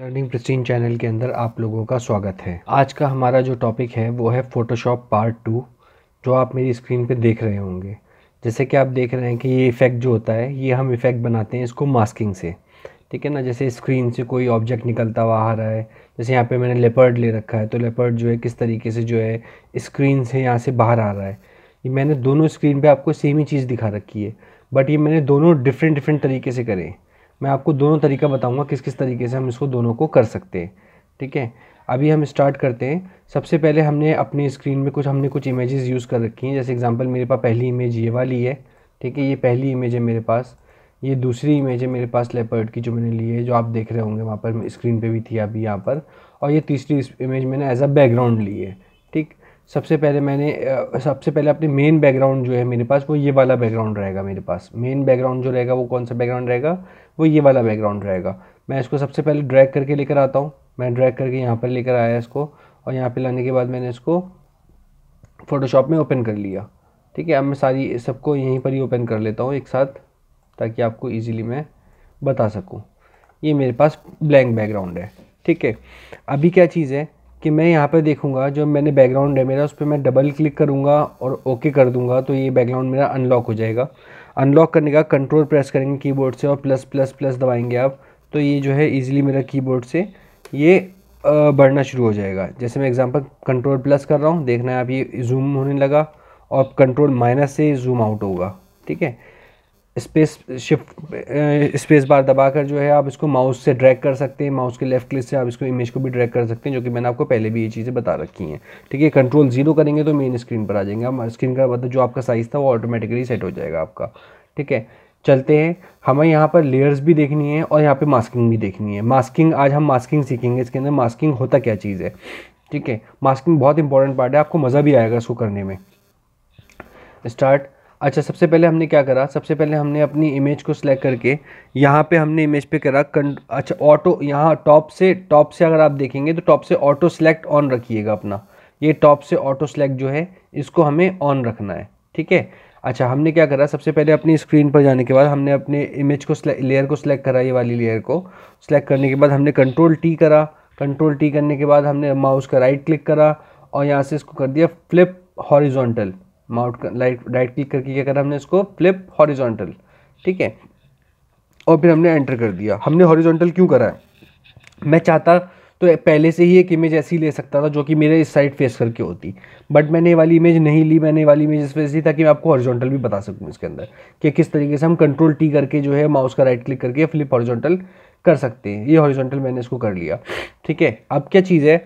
learning प्रस्टीन channel के अंदर आप लोगों का स्वागत है आज का हमारा जो टॉपिक है वो है फ़ोटोशॉप पार्ट टू जो आप मेरी स्क्रीन पे देख रहे होंगे जैसे कि आप देख रहे हैं कि ये इफ़ेक्ट जो होता है ये हम इफ़ेक्ट बनाते हैं इसको मास्किंग से ठीक है ना जैसे स्क्रीन से कोई ऑब्जेक्ट निकलता हुआ आ रहा है जैसे यहाँ पर मैंने लेपर्ड ले रखा है तो लेपर्ड जो है किस तरीके से जो है स्क्रीन से यहाँ से बाहर आ रहा है ये मैंने दोनों स्क्रीन पर आपको सेम ही चीज़ दिखा रखी है बट ये मैंने दोनों डिफरेंट डिफरेंट तरीके से करें मैं आपको दोनों तरीका बताऊंगा किस किस तरीके से हम इसको दोनों को कर सकते हैं ठीक है अभी हम स्टार्ट करते हैं सबसे पहले हमने अपनी स्क्रीन में कुछ हमने कुछ इमेजेस यूज़ कर रखी हैं जैसे एग्जांपल मेरे पास पहली इमेज ये वाली है ठीक है ये पहली इमेज है मेरे पास ये दूसरी इमेज है मेरे पास लेपर्ड की जो मैंने ली है जो आप देख रहे होंगे वहाँ पर स्क्रीन पर भी थी अभी यहाँ पर और ये तीसरी इमेज मैंने एज अ बैकग्राउंड ली है सबसे पहले मैंने सबसे पहले अपने मेन बैकग्राउंड जो है मेरे पास वो ये वाला बैकग्राउंड रहेगा मेरे पास मेन बैकग्राउंड जो रहेगा वो कौन सा बैकग्राउंड रहेगा वो ये वाला बैकग्राउंड रहेगा मैं इसको सबसे पहले ड्रैग करके लेकर आता हूँ मैं ड्रैग करके यहाँ पर लेकर आया इसको और यहाँ पर लाने के बाद मैंने इसको फ़ोटोशॉप में ओपन कर लिया ठीक है अब मैं सारी सबको यहीं पर ही ओपन कर लेता हूँ एक साथ ताकि आपको ईजिली मैं बता सकूँ ये मेरे पास ब्लैंक बैकग्राउंड है ठीक है अभी क्या चीज़ है कि मैं यहाँ पर देखूँगा जो मैंने बैकग्राउंड है मेरा उस पर मैं डबल क्लिक करूँगा और ओके कर दूँगा तो ये बैकग्राउंड मेरा अनलॉक हो जाएगा अनलॉक करने का कंट्रोल प्रेस करेंगे कीबोर्ड से और प्लस प्लस प्लस दबाएंगे आप तो ये जो है ईजिली मेरा कीबोर्ड से ये बढ़ना शुरू हो जाएगा जैसे मैं एग्ज़ाम्पल कंट्रोल प्लस कर रहा हूँ देखना है आप ये जूम होने लगा और कंट्रोल माइनस से जूम आउट होगा ठीक है स्पेस शिफ्ट स्पेस बार दबाकर जो है आप इसको माउस से ड्रैग कर सकते हैं माउस के लेफ्ट क्लिक से आप इसको इमेज को भी ड्रैग कर सकते हैं जो कि मैंने आपको पहले भी ये चीज़ें बता रखी हैं ठीक है कंट्रोल जीरो करेंगे तो मेन स्क्रीन पर आ जाएंगे आप स्क्रीन का मतलब जो आपका साइज़ था वो ऑटोमेटिकली सेट हो जाएगा आपका ठीक है चलते हैं हमें यहाँ पर लेयर्स भी देखनी है और यहाँ पर मास्किंग भी देखनी है मास्किंग आज हम मास्किंग सीखेंगे इसके अंदर मास्किंग होता क्या चीज़ है ठीक है मास्किंग बहुत इंपॉर्टेंट पार्ट है आपको मज़ा भी आएगा इसको करने में स्टार्ट अच्छा सबसे पहले हमने क्या करा सबसे पहले हमने अपनी इमेज को सिलेक्ट करके यहाँ पे हमने इमेज पे करा कं अच्छा ऑटो यहाँ टॉप से टॉप से अगर आप देखेंगे तो टॉप से ऑटो सेलेक्ट ऑन रखिएगा अपना ये टॉप से ऑटो सेलेक्ट जो है इसको हमें ऑन रखना है ठीक है अच्छा हमने क्या करा सबसे पहले अपनी स्क्रीन पर जाने के बाद हमने अपने इमेज को लेयर को सिलेक्ट करा ये वाली लेयर को सिलेक्ट करने के बाद हमने कंट्रोल टी करा कंट्रोल टी करने के बाद हमने माउस का राइट क्लिक करा और यहाँ से इसको कर दिया फ्लिप हॉरिजॉन्टल माउट लाइट राइट क्लिक करके क्या करा हमने इसको फ्लिप हॉरिजॉन्टल ठीक है और फिर हमने एंटर कर दिया हमने हॉरिजॉन्टल क्यों करा है मैं चाहता तो पहले से ही एक इमेज ऐसी ले सकता था जो कि मेरे इस साइड फेस करके होती बट मैंने वाली इमेज नहीं ली मैंने वाली इमेज इस वजह से ताकि मैं आपको हॉरिजॉन्टल भी बता सकूँ इसके अंदर कि किस तरीके से हम कंट्रोल टी करके जो है माउस का राइट क्लिक करके फ्लिप हॉरिजॉन्टल कर सकते हैं ये हॉरिजॉन्टल मैंने इसको कर लिया ठीक है अब क्या चीज़ है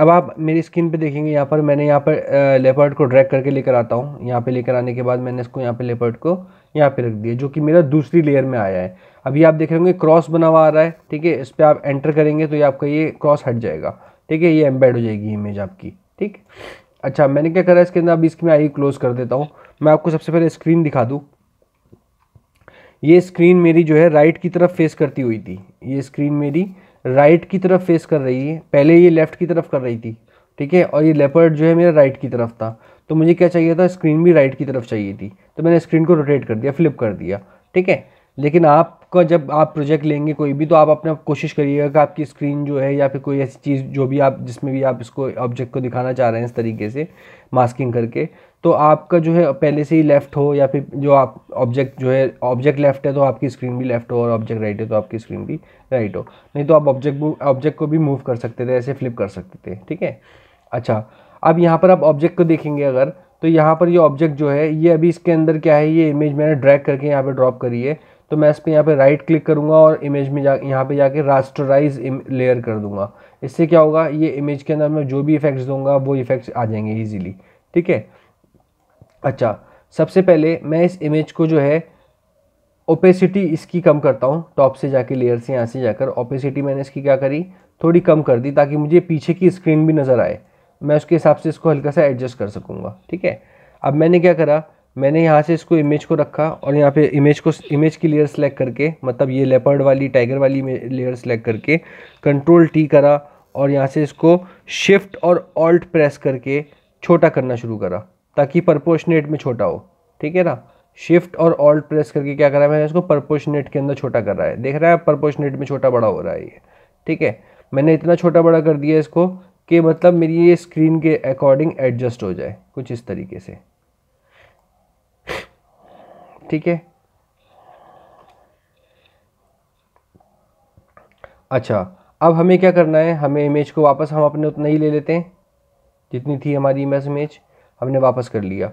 अब आप मेरी स्क्रीन पे देखेंगे यहाँ पर मैंने यहाँ पर लेपर्ड को ड्रैग करके लेकर आता हूँ यहाँ पे लेकर आने के बाद मैंने इसको यहाँ पे लेपर्ड को यहाँ पे रख दिया जो कि मेरा दूसरी लेयर में आया है अभी आप देख रहे होंगे क्रॉस बना हुआ आ रहा है ठीक है इस पर आप एंटर करेंगे तो ये आपका ये क्रॉस हट जाएगा ठीक है ये एम्बेड हो जाएगी इमेज आपकी ठीक अच्छा मैंने क्या करा इसके अंदर अभी इसकी मैं आई क्लोज़ कर देता हूँ मैं आपको सबसे पहले स्क्रीन दिखा दूँ ये स्क्रीन मेरी जो है राइट की तरफ फेस करती हुई थी ये स्क्रीन मेरी राइट right की तरफ फेस कर रही है पहले ये लेफ़्ट की तरफ कर रही थी ठीक है और ये लेपर्ड जो है मेरा राइट right की तरफ था तो मुझे क्या चाहिए था स्क्रीन भी राइट right की तरफ चाहिए थी तो मैंने स्क्रीन को रोटेट कर दिया फ्लिप कर दिया ठीक है लेकिन आपका जब आप प्रोजेक्ट लेंगे कोई भी तो आप अपने कोशिश करिएगा कि आपकी स्क्रीन जो है या फिर कोई ऐसी चीज़ जो भी आप जिसमें भी आप इसको ऑब्जेक्ट को दिखाना चाह रहे हैं इस तरीके से मास्किंग करके तो आपका जो है पहले से ही लेफ़्ट हो या फिर जो आप ऑब्जेक्ट जो है ऑब्जेक्ट लेफ़्ट है तो आपकी स्क्रीन भी लेफ़्ट हो और ऑब्जेक्ट राइट है तो आपकी स्क्रीन भी राइट हो नहीं तो आप ऑब्जेक्ट ऑब्जेक्ट को भी मूव कर सकते थे ऐसे फ्लिप कर सकते थे ठीक है अच्छा अब यहाँ पर आप ऑब्जेक्ट को देखेंगे अगर तो यहाँ पर ये ऑब्जेक्ट जो है ये अभी इसके अंदर क्या है ये इमेज मैंने ड्रैग करके यहाँ पर ड्रॉप करी है तो मैं इस पर यहाँ पर राइट क्लिक करूँगा और इमेज में जा यहाँ पर जाके रास्टराइज लेयर कर दूँगा इससे क्या होगा ये इमेज के अंदर मैं जो भी इफेक्ट्स दूंगा वो इफेक्ट्स आ जाएंगे ईजिली ठीक है अच्छा सबसे पहले मैं इस इमेज को जो है ओपेसिटी इसकी कम करता हूँ टॉप से जाके लेयर से यहाँ से जाकर ओपेसिटी मैंने इसकी क्या करी थोड़ी कम कर दी ताकि मुझे पीछे की स्क्रीन भी नज़र आए मैं उसके हिसाब से इसको हल्का सा एडजस्ट कर सकूँगा ठीक है अब मैंने क्या करा मैंने यहाँ से इसको इमेज को रखा और यहाँ पे इमेज को इमेज की लेयर सेलेक्ट करके मतलब ये लेपर्ड वाली टाइगर वाली लेयर सेलेक्ट करके कंट्रोल टी करा और यहाँ से इसको शिफ्ट और ऑल्ट प्रेस करके छोटा करना शुरू करा ताकि परपोशनेट में छोटा हो ठीक है ना शिफ्ट और ऑल्ट प्रेस करके क्या करा है मैंने इसको परपोशनेट के अंदर छोटा कर रहा है देख रहा है परपोशनेट में छोटा बड़ा हो रहा है ये ठीक है मैंने इतना छोटा बड़ा कर दिया इसको कि मतलब मेरी ये स्क्रीन के अकॉर्डिंग एडजस्ट हो जाए कुछ इस तरीके से ठीक है अच्छा अब हमें क्या करना है हमें इमेज को वापस हम अपने उतना ही ले लेते हैं जितनी थी हमारी इमेज इमेज हमने वापस कर लिया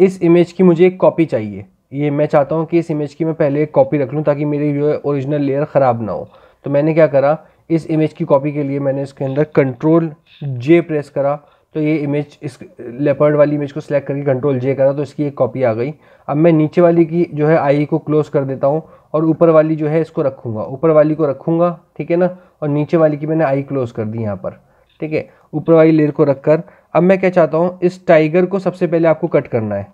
इस इमेज की मुझे एक कॉपी चाहिए ये मैं चाहता हूँ कि इस इमेज की मैं पहले एक कॉपी रख लूँ ताकि मेरी जो है ओरिजिनल लेयर ख़राब ना हो तो मैंने क्या करा इस इमेज की कॉपी के लिए मैंने इसके अंदर कंट्रोल जे प्रेस करा तो ये इमेज इस लेपर्ड वाली इमेज को सिलेक्ट करके कंट्रोल जे करा तो इसकी एक कॉपी आ गई अब मैं नीचे वाली की जो है आई को क्लोज़ कर देता हूँ और ऊपर वाली जो है इसको रखूँगा ऊपर वाली को रखूँगा ठीक है ना और नीचे वाली की मैंने आई क्लोज़ कर दी यहाँ पर ठीक है ऊपर वाली लेयर को रख कर अब मैं क्या चाहता हूँ इस टाइगर को सबसे पहले आपको कट करना है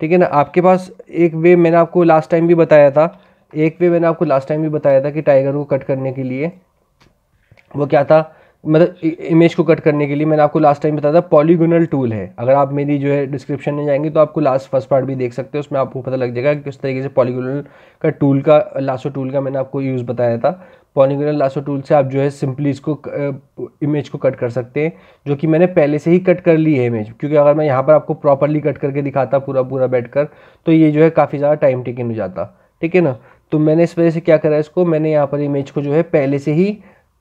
ठीक है ना आपके पास एक वे मैंने आपको लास्ट टाइम भी बताया था एक वे मैंने आपको लास्ट टाइम भी बताया था कि टाइगर को कट करने के लिए वो क्या था मतलब इमेज को कट करने के लिए मैंने आपको लास्ट टाइम बताया था पॉलीगोनल टूल है अगर आप मेरी जो है डिस्क्रिप्शन में जाएंगे तो आपको लास्ट फर्स्ट पार्ट भी देख सकते हैं उसमें आपको पता लग जाएगा कि किस तरीके से पॉलीगोनल का टूल का लासो टूल का मैंने आपको यूज़ बताया था पॉलीगोनल लासो टूल से आप जो है सिंपली इसको इमेज को कट कर सकते हैं जो कि मैंने पहले से ही कट कर ली है इमेज क्योंकि अगर मैं यहाँ पर आपको प्रॉपरली कट करके दिखाता पूरा पूरा बैठ कर तो ये जो है काफ़ी ज़्यादा टाइम टेकन हो जाता ठीक है ना तो मैंने इस वजह से क्या करा इसको मैंने यहाँ पर इमेज को जो है पहले से ही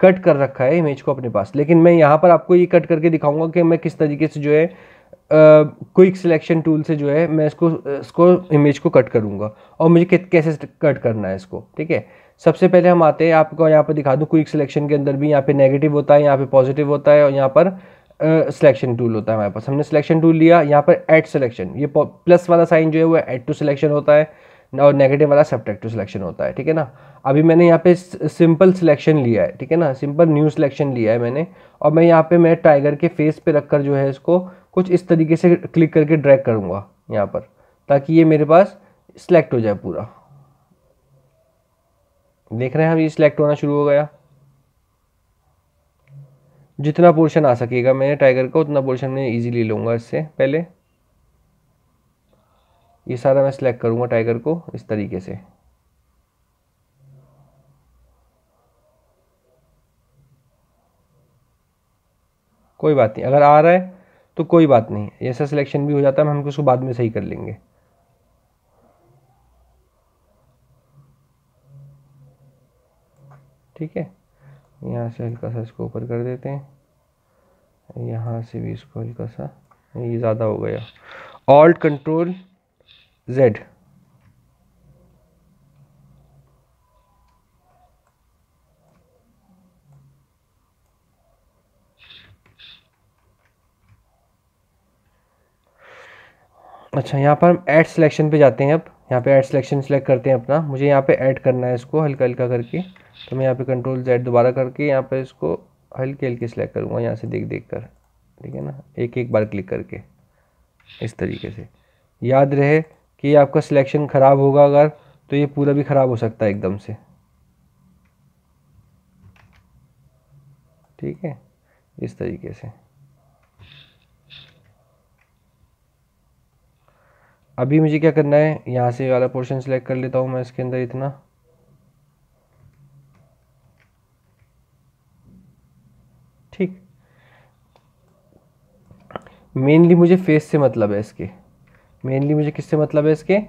कट कर रखा है इमेज को अपने पास लेकिन मैं यहाँ पर आपको ये कट करके दिखाऊंगा कि मैं किस तरीके से जो है क्विक सिलेक्शन टूल से जो है मैं इसको इसको इमेज को कट करूँगा और मुझे कैसे कट करना है इसको ठीक है सबसे पहले हम आते हैं आपको यहाँ पर दिखा दूँ क्विक सिलेक्शन के अंदर भी यहाँ पे नेगेटिव होता है यहाँ पे पॉजिटिव होता है और यहाँ पर सिलेक्शन टूल होता है हमारे पास हमने सिलेक्शन टूल लिया यहाँ पर एड सिलेक्शन ये प्लस वाला साइन जो है वो एड टू सिलेक्शन होता है और नेगेटिव वाला सब्ट्रैक्टिव सिलेक्शन होता है ठीक है ना अभी मैंने यहाँ पे सिंपल सिलेक्शन लिया है ठीक है ना सिंपल न्यू सिलेक्शन लिया है मैंने और मैं यहाँ पे मैं टाइगर के फेस पे रखकर जो है इसको कुछ इस तरीके से क्लिक करके ड्रैग करूँगा यहाँ पर ताकि ये मेरे पास सिलेक्ट हो जाए पूरा देख रहे हैं हम ये सिलेक्ट होना शुरू हो गया जितना पोर्शन आ सकेगा मैंने टाइगर का उतना पोर्शन मैं इजीली लूँगा इससे पहले ये सारा मैं सिलेक्ट करूंगा टाइगर को इस तरीके से कोई बात नहीं अगर आ रहा है तो कोई बात नहीं ऐसा सिलेक्शन भी हो जाता है हम उसको बाद में सही कर लेंगे ठीक है यहाँ से हल्का सा इसको ऊपर कर देते हैं यहाँ से भी इसको हल्का सा ये ज़्यादा हो गया ऑल्ट कंट्रोल z अच्छा यहाँ पर हम ऐड सिलेक्शन पे जाते हैं अब यहाँ पे ऐड सिलेक्शन सिलेक्ट करते हैं अपना मुझे यहाँ पे ऐड करना है इसको हल्का हल्का करके तो मैं यहाँ पे कंट्रोल जेड दोबारा करके यहाँ पे इसको हल्के हल्के सेलेक्ट करूँगा यहाँ से देख देख कर ठीक है ना एक एक बार क्लिक करके इस तरीके से याद रहे कि आपका सिलेक्शन ख़राब होगा अगर तो ये पूरा भी ख़राब हो सकता है एकदम से ठीक है इस तरीके से अभी मुझे क्या करना है यहाँ से वाला पोर्शन सेलेक्ट कर लेता हूँ मैं इसके अंदर इतना ठीक मेनली मुझे फेस से मतलब है इसके मेनली मुझे किससे मतलब है इसके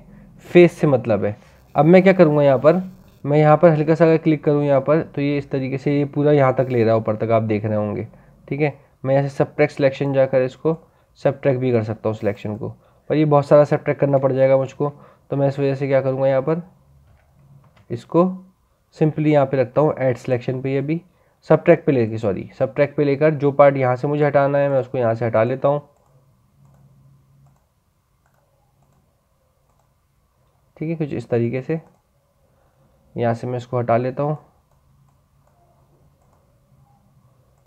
फेस से मतलब है अब मैं क्या करूँगा यहाँ पर मैं यहाँ पर हल्का सा अगर क्लिक करूँ यहाँ पर तो ये इस तरीके से ये पूरा यहाँ तक ले रहा है ऊपर तक आप देख रहे होंगे ठीक है मैं ऐसे ट्रैक सिलेक्शन जाकर इसको ट्रैक भी कर सकता हूँ सिलेक्शन को पर ये बहुत सारा ट्रैक करना पड़ जाएगा मुझको तो मैं इस वजह से क्या करूँगा यहाँ पर इसको सिंपली यहाँ पे रखता हूँ ऐड सिलेक्शन पे अभी भी सब ट्रैक पर लेकर सॉरी सब ट्रैक पर लेकर जो पार्ट यहाँ से मुझे हटाना है मैं उसको यहाँ से हटा लेता हूँ ठीक है कुछ इस तरीके से यहाँ से मैं इसको हटा लेता हूँ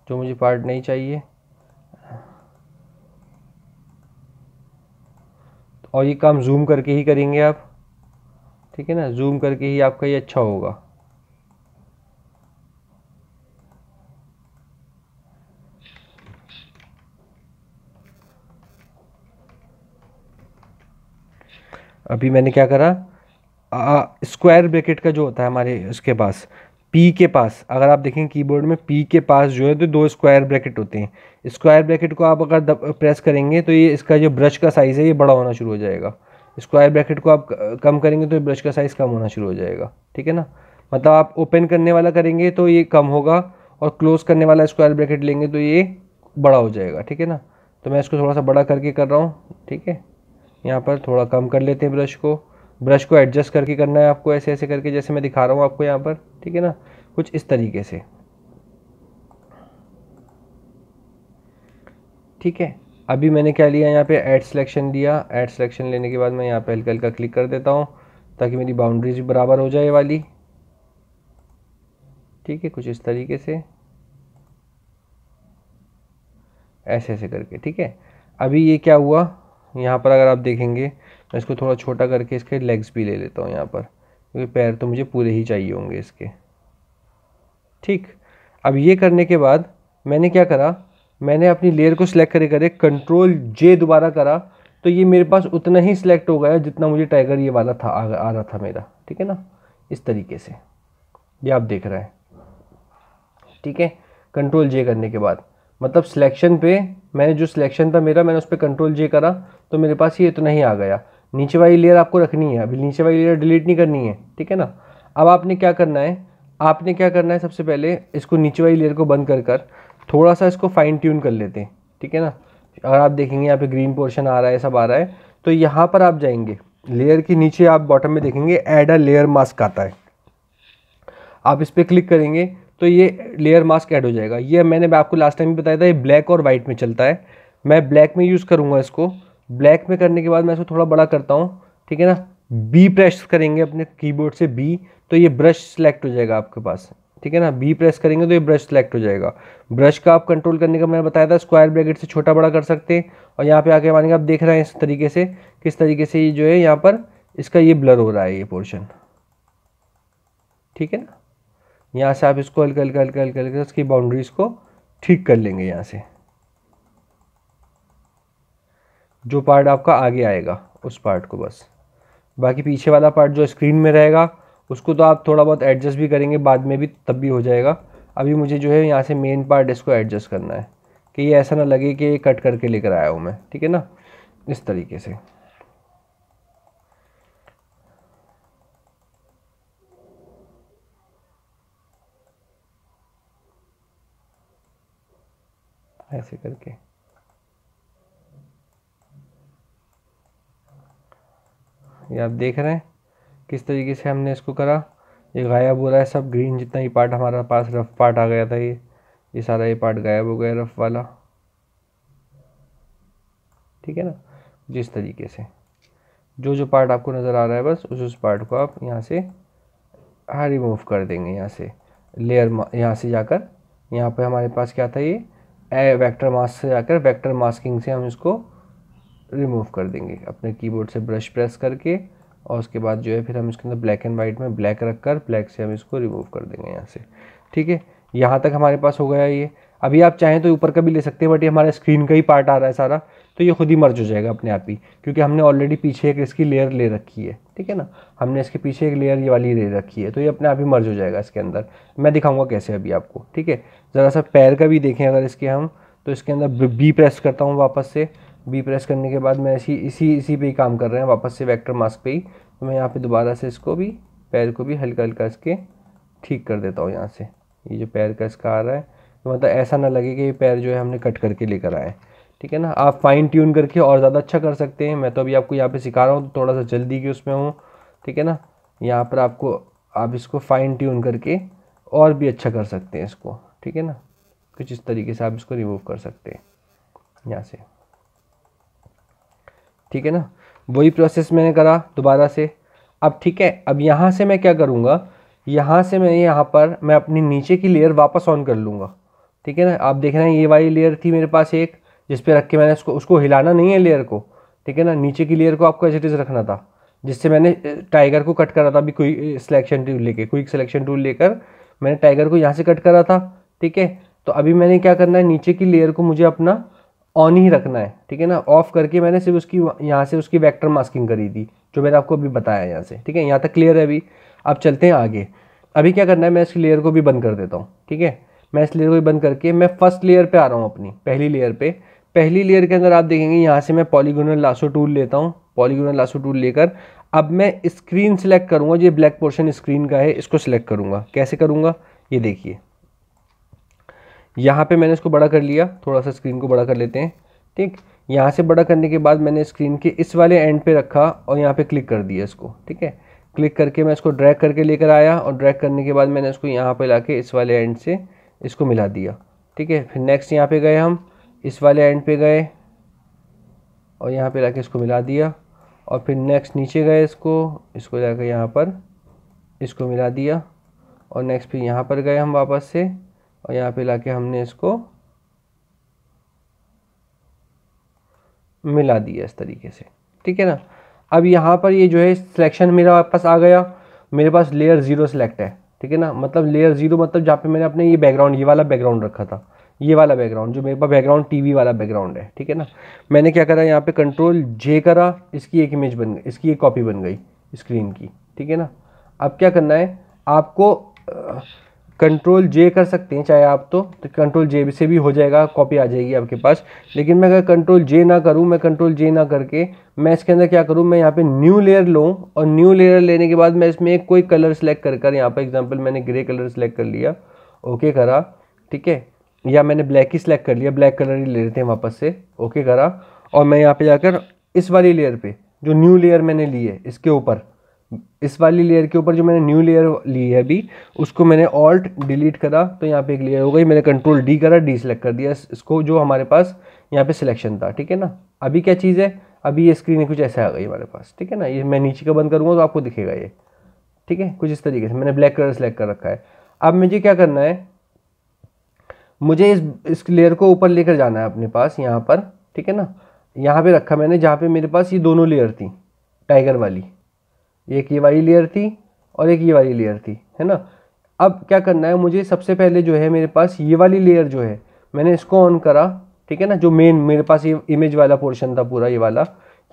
जो मुझे पार्ट नहीं चाहिए और ये काम जूम करके ही करेंगे आप ठीक है ना जूम करके ही आपका ये अच्छा होगा अभी मैंने क्या करा स्क्वायर ब्रैकेट का जो होता है हमारे उसके पास पी के पास अगर आप देखें कीबोर्ड में पी के पास जो है तो दो स्क्वायर ब्रैकेट होते हैं स्क्वायर ब्रैकेट को आप अगर प्रेस करेंगे तो ये इसका जो ब्रश का साइज़ है ये बड़ा होना शुरू हो जाएगा स्क्वायर ब्रैकेट को आप कम करेंगे तो ब्रश का साइज़ कम होना शुरू हो जाएगा ठीक है ना मतलब आप ओपन करने वाला करेंगे तो ये कम होगा और क्लोज़ करने वाला स्क्वायर ब्रैकेट लेंगे तो ये बड़ा हो जाएगा ठीक है ना तो मैं इसको थोड़ा सा बड़ा करके कर रहा हूँ ठीक है यहाँ पर थोड़ा कम कर लेते हैं ब्रश को ब्रश को एडजस्ट करके करना है आपको ऐसे ऐसे करके जैसे मैं दिखा रहा हूँ आपको यहाँ पर ठीक है ना कुछ इस तरीके से ठीक है अभी मैंने क्या लिया यहाँ पे ऐड सिलेक्शन लिया ऐड सिलेक्शन लेने के बाद मैं यहाँ पे हल्का हल्का क्लिक कर देता हूँ ताकि मेरी बाउंड्रीज बराबर हो जाए वाली ठीक है कुछ इस तरीके से ऐसे ऐसे करके ठीक है अभी ये क्या हुआ यहाँ पर अगर आप देखेंगे मैं इसको थोड़ा छोटा करके इसके लेग्स भी ले लेता हूँ यहाँ पर क्योंकि पैर तो मुझे पूरे ही चाहिए होंगे इसके ठीक अब ये करने के बाद मैंने क्या करा मैंने अपनी लेयर को सिलेक्ट करे करे कंट्रोल जे दोबारा करा तो ये मेरे पास उतना ही सिलेक्ट हो गया जितना मुझे टाइगर ये वाला था आ, आ रहा था मेरा ठीक है ना इस तरीके से ये आप देख रहे हैं ठीक है कंट्रोल जे करने के बाद मतलब सिलेक्शन पे मैंने जो सिलेक्शन था मेरा मैंने उस पर कंट्रोल जे करा तो मेरे पास ये इतना ही आ गया नीचे वाली लेयर आपको रखनी है अभी नीचे वाली लेयर डिलीट नहीं करनी है ठीक है ना अब आपने क्या करना है आपने क्या करना है सबसे पहले इसको नीचे वाली लेयर को बंद कर कर थोड़ा सा इसको फाइन ट्यून कर लेते हैं ठीक है ना अगर आप देखेंगे यहाँ पे ग्रीन पोर्शन आ रहा है सब आ रहा है तो यहाँ पर आप जाएंगे लेयर के नीचे आप बॉटम में देखेंगे एड अ लेयर मास्क आता है आप इस पर क्लिक करेंगे तो ये लेयर मास्क ऐड हो जाएगा ये मैंने आपको लास्ट टाइम भी बताया था ये ब्लैक और वाइट में चलता है मैं ब्लैक में यूज़ करूँगा इसको ब्लैक में करने के बाद मैं इसको थोड़ा बड़ा करता हूँ ठीक है ना बी प्रेस करेंगे अपने कीबोर्ड से बी तो ये ब्रश सेलेक्ट हो जाएगा आपके पास ठीक है ना बी प्रेस करेंगे तो ये ब्रश सेलेक्ट हो जाएगा ब्रश का आप कंट्रोल करने का मैंने बताया था स्क्वायर ब्रैकेट से छोटा बड़ा कर सकते हैं और यहाँ पे आके मानेंगे आप देख रहे हैं इस तरीके से किस तरीके से ये जो है यहाँ पर इसका ये ब्लर हो रहा है ये पोर्शन ठीक है ना यहाँ से आप इसको हल्का हल्का हल्का हल्का हल्का उसकी बाउंड्रीज को ठीक कर लेंगे यहाँ से जो पार्ट आपका आगे आएगा उस पार्ट को बस बाकी पीछे वाला पार्ट जो स्क्रीन में रहेगा उसको तो आप थोड़ा बहुत एडजस्ट भी करेंगे बाद में भी तब भी हो जाएगा अभी मुझे जो है यहाँ से मेन पार्ट इसको एडजस्ट करना है कि ये ऐसा ना लगे कि कट करके लेकर आया हूँ मैं ठीक है ना इस तरीके से ऐसे करके ये आप देख रहे हैं किस तरीके से हमने इसको करा ये गायब हो रहा है सब ग्रीन जितना ही पार्ट हमारा पास रफ पार्ट आ गया था ये ये सारा ये पार्ट गायब हो गया रफ वाला ठीक है ना जिस तरीके से जो जो पार्ट आपको नज़र आ रहा है बस उस उस पार्ट को आप यहाँ से रिमूव हाँ, कर देंगे यहाँ से लेयर यहाँ से जाकर यहाँ पे हमारे पास क्या था ये वेक्टर मास्क से जाकर वेक्टर मास्किंग से हम इसको रिमूव कर देंगे अपने कीबोर्ड से ब्रश प्रेस करके और उसके बाद जो है फिर हम इसके अंदर ब्लैक एंड वाइट में ब्लैक रख कर ब्लैक से हम इसको रिमूव कर देंगे यहाँ से ठीक है यहाँ तक हमारे पास हो गया ये अभी आप चाहें तो ऊपर का भी ले सकते हैं बट ये हमारे स्क्रीन का ही पार्ट आ रहा है सारा तो ये खुद ही मर्ज हो जाएगा अपने आप ही क्योंकि हमने ऑलरेडी पीछे एक इसकी लेयर ले रखी है ठीक है ना हमने इसके पीछे एक लेयर ये वाली ले रखी है तो ये अपने आप ही मर्ज हो जाएगा इसके अंदर मैं दिखाऊंगा कैसे अभी आपको ठीक है ज़रा सा पैर का भी देखें अगर इसके हम तो इसके अंदर बी प्रेस करता हूँ वापस से बी प्रेस करने के बाद मैं इसी इसी इसी पे ही काम कर रहे हैं वापस से वेक्टर मास्क पे ही तो मैं यहाँ पे दोबारा से इसको भी पैर को भी हल्का हल्का इसके ठीक कर देता हूँ यहाँ से ये जो पैर का इसका आ रहा है तो मतलब ऐसा ना लगे कि ये पैर जो है हमने कट करके लेकर आए ठीक है ना आप फाइन ट्यून करके और ज़्यादा अच्छा कर सकते हैं मैं तो अभी आपको यहाँ पर सिखा रहा हूँ तो थोड़ा सा जल्दी की उसमें हूँ ठीक है ना यहाँ पर आपको आप इसको फाइन ट्यून करके और भी अच्छा कर सकते हैं इसको ठीक है ना कुछ इस तरीके से आप इसको रिमूव कर सकते हैं यहाँ से ठीक है ना वही प्रोसेस मैंने करा दोबारा से अब ठीक है अब यहाँ से मैं क्या करूँगा यहाँ से मैं यहाँ पर मैं अपनी नीचे की लेयर वापस ऑन कर लूँगा ठीक है ना आप देख रहे हैं ये वाली लेयर थी मेरे पास एक जिस पे रख के मैंने उसको उसको हिलाना नहीं है लेयर को ठीक है ना नीचे की लेयर को आपको एज इट इज़ रखना था जिससे मैंने टाइगर को कट करा था अभी कोई सिलेक्शन टूल लेके क्विक सिलेक्शन टूल लेकर मैंने टाइगर को यहाँ से कट करा था ठीक है तो अभी मैंने क्या करना है नीचे की लेयर को मुझे अपना ऑन ही रखना है ठीक है ना ऑफ करके मैंने सिर्फ उसकी यहाँ से उसकी वेक्टर मास्किंग करी थी जो मैंने आपको अभी बताया यहाँ से ठीक है यहाँ तक क्लियर है अभी अब चलते हैं आगे अभी क्या करना है मैं इस लेयर को भी बंद कर देता हूँ ठीक है मैं इस लेयर को भी बंद करके मैं फर्स्ट लेयर पर आ रहा हूँ अपनी पहली लेयर पर पहली लेयर के अंदर आप देखेंगे यहाँ से मैं पॉलीगोनल लाशो टूल लेता हूँ पॉलीगोनल लासो टूल लेकर अब मैं स्क्रीन सेलेक्ट करूँगा ये ब्लैक पोर्शन स्क्रीन का है इसको सिलेक्ट करूँगा कैसे करूँगा ये देखिए यहाँ पे मैंने इसको बड़ा कर लिया थोड़ा सा स्क्रीन को बड़ा कर लेते हैं ठीक यहाँ से बड़ा करने के बाद मैंने स्क्रीन के इस वाले एंड पे रखा और यहाँ पे क्लिक कर दिया इसको ठीक है क्लिक करके मैं इसको ड्रैग करके लेकर आया और ड्रैग करने के बाद मैंने इसको यहाँ पर ला इस वाले एंड से इसको मिला दिया ठीक है फिर नेक्स्ट यहाँ पर गए हम इस वाले एंड पे गए और यहाँ पर ला इसको मिला दिया और फिर नेक्स्ट नीचे गए इसको इसको ला यहाँ पर इसको मिला दिया और नेक्स्ट फिर यहाँ पर गए हम वापस से और यहाँ पे लाके हमने इसको मिला दिया इस तरीके से ठीक है ना अब यहाँ पर ये जो है सिलेक्शन मेरा पास आ गया मेरे पास लेयर ज़ीरो सेलेक्ट है ठीक है ना मतलब लेयर ज़ीरो मतलब जहाँ पे मैंने अपने ये बैकग्राउंड ये वाला बैकग्राउंड रखा था ये वाला बैकग्राउंड जो मेरे पास बैकग्राउंड टीवी वाला बैकग्राउंड है ठीक है ना मैंने क्या करा यहाँ पे कंट्रोल जे करा इसकी एक इमेज बन गई इसकी एक कॉपी बन गई स्क्रीन की ठीक है ना अब क्या करना है आपको कंट्रोल जे कर सकते हैं चाहे आप तो तो कंट्रोल जे से भी हो जाएगा कॉपी आ जाएगी आपके पास लेकिन मैं अगर कंट्रोल जे ना करूँ मैं कंट्रोल जे ना करके मैं इसके अंदर क्या करूँ मैं यहाँ पे न्यू लेयर लूँ और न्यू लेयर लेने के बाद मैं इसमें कोई कलर सेलेक्ट कर कर यहाँ पर एग्जाम्पल मैंने ग्रे कलर सेलेक्ट कर लिया ओके करा ठीक है या मैंने ब्लैक ही सेलेक्ट कर लिया ब्लैक कलर ही ले लेते हैं वापस से ओके करा और मैं यहाँ पर जाकर इस वाली लेयर पर जो न्यू लेयर मैंने ली है इसके ऊपर इस वाली लेयर के ऊपर जो मैंने न्यू लेयर ली है अभी उसको मैंने ऑल्ट डिलीट करा तो यहाँ पे एक लेयर हो गई मैंने कंट्रोल डी करा डी सेलेक्ट कर दिया इसको जो हमारे पास यहाँ पे सिलेक्शन था ठीक है ना अभी क्या चीज़ है अभी ये स्क्रीन कुछ ऐसा आ गई हमारे पास ठीक है ना ये मैं नीचे का बंद करूँगा तो आपको दिखेगा ये ठीक है कुछ इस तरीके से मैंने ब्लैक कलर सेलेक्ट कर रखा है अब मुझे क्या करना है मुझे इस इस लेयर को ऊपर लेकर जाना है अपने पास यहाँ पर ठीक है ना यहाँ पे रखा मैंने जहाँ पे मेरे पास ये दोनों लेयर थी टाइगर वाली एक ये वाली लेयर थी और एक ये वाली लेयर थी है ना अब क्या करना है मुझे सबसे पहले जो है मेरे पास ये वाली लेयर जो है मैंने इसको ऑन करा ठीक है ना जो मेन मेरे पास ये इमेज वाला पोर्शन था पूरा ये वाला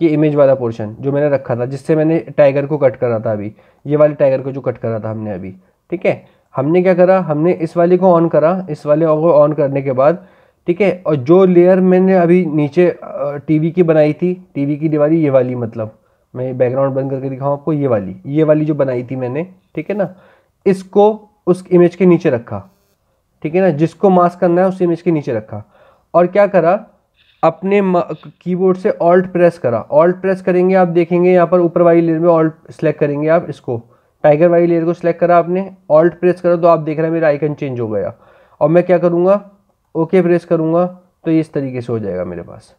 ये इमेज वाला पोर्शन जो मैंने रखा था जिससे मैंने टाइगर को कट करा था अभी ये वाले टाइगर को जो कट करा था हमने अभी ठीक है हमने क्या करा हमने इस वाले को ऑन करा इस वाले को ऑन करने के बाद ठीक है और जो लेयर मैंने अभी नीचे टीवी की बनाई थी टीवी की दीवारी ये वाली मतलब मैं बैकग्राउंड बंद करके दिखाऊँ आपको ये वाली ये वाली जो बनाई थी मैंने ठीक है ना इसको उस इमेज के नीचे रखा ठीक है ना जिसको मास्क करना है उस इमेज के नीचे रखा और क्या करा अपने कीबोर्ड से ऑल्ट प्रेस करा ऑल्ट प्रेस करेंगे आप देखेंगे यहाँ पर ऊपर वाली लेयर में ऑल्ट सेलेक्ट करेंगे आप इसको टाइगर वाली लेयर को सिलेक्ट करा आपने ऑल्ट प्रेस करा तो आप देख रहे हैं मेरा आइकन चेंज हो गया और मैं क्या करूँगा ओके प्रेस करूँगा तो ये इस तरीके से हो जाएगा मेरे पास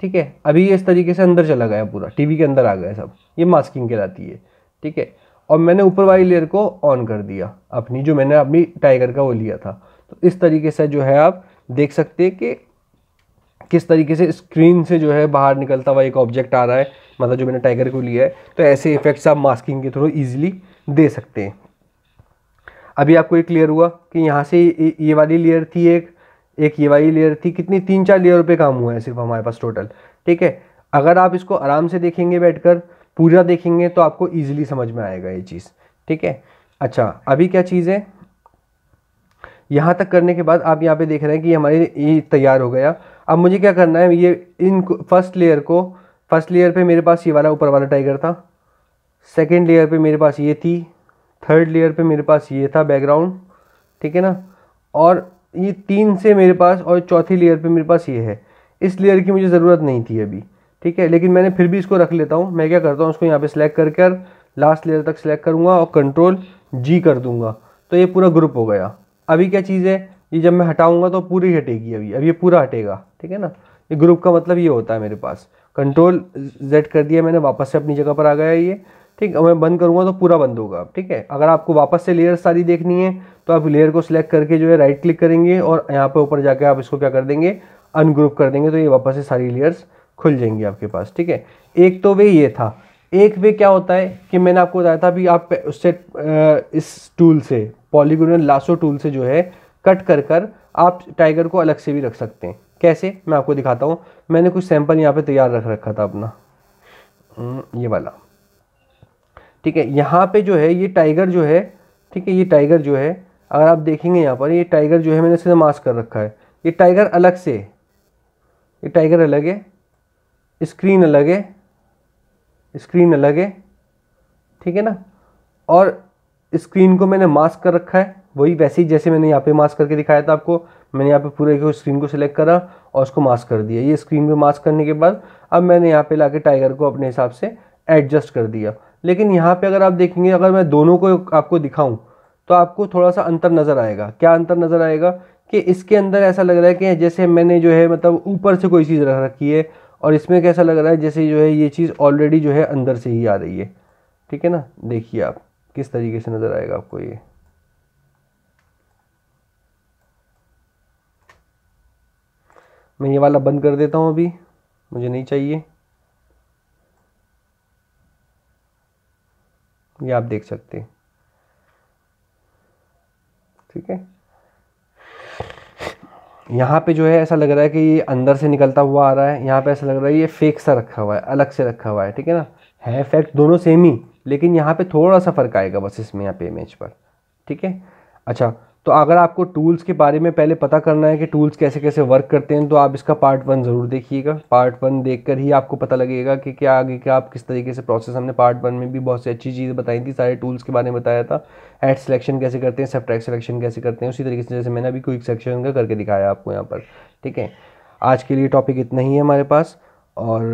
ठीक है अभी ये इस तरीके से अंदर चला गया पूरा टीवी के अंदर आ गया सब ये मास्किंग कहलाती है ठीक है और मैंने ऊपर वाली लेयर को ऑन कर दिया अपनी जो मैंने अपनी टाइगर का वो लिया था तो इस तरीके से जो है आप देख सकते हैं कि किस तरीके से स्क्रीन से जो है बाहर निकलता हुआ एक ऑब्जेक्ट आ रहा है मतलब जो मैंने टाइगर को लिया है तो ऐसे इफेक्ट्स आप मास्किंग के थ्रू ईजिली दे सकते हैं अभी आपको ये क्लियर हुआ कि यहाँ से ये वाली लेयर थी एक एक ये वाली लेयर थी कितनी तीन चार लेयर पे काम हुआ है सिर्फ हमारे पास टोटल ठीक है अगर आप इसको आराम से देखेंगे बैठकर पूरा देखेंगे तो आपको इजीली समझ में आएगा ये चीज़ ठीक है अच्छा अभी क्या चीज़ है यहाँ तक करने के बाद आप यहाँ पे देख रहे हैं कि हमारे ये तैयार हो गया अब मुझे क्या करना है ये इन फर्स्ट लेयर को फर्स्ट लेयर पे मेरे पास ये वाला ऊपर वाला टाइगर था सेकेंड लेयर पे मेरे पास ये थी थर्ड लेयर पे मेरे पास ये था बैकग्राउंड ठीक है ना और ये तीन से मेरे पास और चौथी लेयर पे मेरे पास ये है इस लेयर की मुझे ज़रूरत नहीं थी अभी ठीक है लेकिन मैंने फिर भी इसको रख लेता हूँ मैं क्या करता हूँ उसको यहाँ पे सिलेक्ट कर कर लास्ट लेयर तक सिलेक्ट करूँगा और कंट्रोल जी कर दूँगा तो ये पूरा ग्रुप हो गया अभी क्या चीज़ है ये जब मैं हटाऊँगा तो पूरी हटेगी अभी अब ये पूरा हटेगा ठीक है ना ये ग्रुप का मतलब ये होता है मेरे पास कंट्रोल जेड कर दिया मैंने वापस से अपनी जगह पर आ गया ये ठीक मैं बंद करूँगा तो पूरा बंद होगा ठीक है अगर आपको वापस से लेयर सारी देखनी है तो आप लेयर को सिलेक्ट करके जो है राइट क्लिक करेंगे और यहाँ पर ऊपर जाकर आप इसको क्या कर देंगे अनग्रुप कर देंगे तो ये वापस से सारी लेयर्स खुल जाएंगी आपके पास ठीक है एक तो वे ये था एक वे क्या होता है कि मैंने आपको बताया था भी आप उससे इस टूल से पॉलीगोनल लासो टूल से जो है कट कर कर आप टाइगर को अलग से भी रख सकते हैं कैसे मैं आपको दिखाता हूँ मैंने कुछ सैंपल यहाँ पे तैयार रख रखा था अपना ये वाला ठीक है यहाँ पे जो है ये टाइगर जो है ठीक है ये टाइगर जो है अगर आप देखेंगे यहाँ पर ये टाइगर जो है मैंने इसे मास्क कर रखा है ये टाइगर अलग से ये टाइगर अलग है स्क्रीन अलग है स्क्रीन अलग है ठीक है ना और स्क्रीन को मैंने मास्क कर रखा है वही वैसे ही जैसे मैंने यहाँ पे मास्क करके दिखाया था आपको मैंने यहाँ पे पूरे को स्क्रीन को सिलेक्ट करा और उसको मास्क कर दिया ये स्क्रीन पे मास्क करने के बाद अब मैंने यहाँ पे लाके टाइगर को अपने हिसाब से एडजस्ट कर दिया लेकिन यहाँ पे अगर आप देखेंगे अगर मैं दोनों को आपको दिखाऊं तो आपको थोड़ा सा अंतर नज़र आएगा क्या अंतर नज़र आएगा कि इसके अंदर ऐसा लग रहा है कि जैसे मैंने जो है मतलब ऊपर से कोई चीज़ रख रखी है और इसमें कैसा लग रहा है जैसे जो है ये चीज़ ऑलरेडी जो है अंदर से ही आ रही है ठीक है ना देखिए आप किस तरीके से नज़र आएगा आपको ये मैं ये वाला बंद कर देता हूँ अभी मुझे नहीं चाहिए ये आप देख सकते हैं ठीक है यहाँ पे जो है ऐसा लग रहा है कि ये अंदर से निकलता हुआ आ रहा है यहाँ पे ऐसा लग रहा है ये फेक सा रखा हुआ है अलग से रखा हुआ है ठीक है ना है फैक्ट दोनों सेम ही लेकिन यहाँ पे थोड़ा सा फ़र्क आएगा बस इसमें यहाँ पे इमेज पर ठीक है अच्छा तो अगर आपको टूल्स के बारे में पहले पता करना है कि टूल्स कैसे कैसे वर्क करते हैं तो आप इसका पार्ट वन ज़रूर देखिएगा पार्ट वन देखकर ही आपको पता लगेगा कि क्या आगे क्या आप किस तरीके से प्रोसेस हमने पार्ट वन में भी बहुत सी अच्छी चीज़ें बताई थी सारे टूल्स के बारे में बताया था एड सिलेक्शन कैसे करते हैं सब्ट्रैक्ट सिलेक्शन कैसे करते हैं उसी तरीके से जैसे मैंने अभी क्विक सेक्शन का करके दिखाया आपको यहाँ पर ठीक है आज के लिए टॉपिक इतना ही है हमारे पास और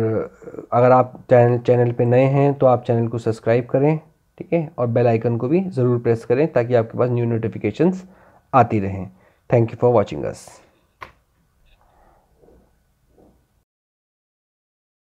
अगर आप चैनल चैनल पर नए हैं तो आप चैनल को सब्सक्राइब करें ठीक है और बेल आइकन को भी ज़रूर प्रेस करें ताकि आपके पास न्यू नोटिफिकेशंस आती रहें thank you for watching us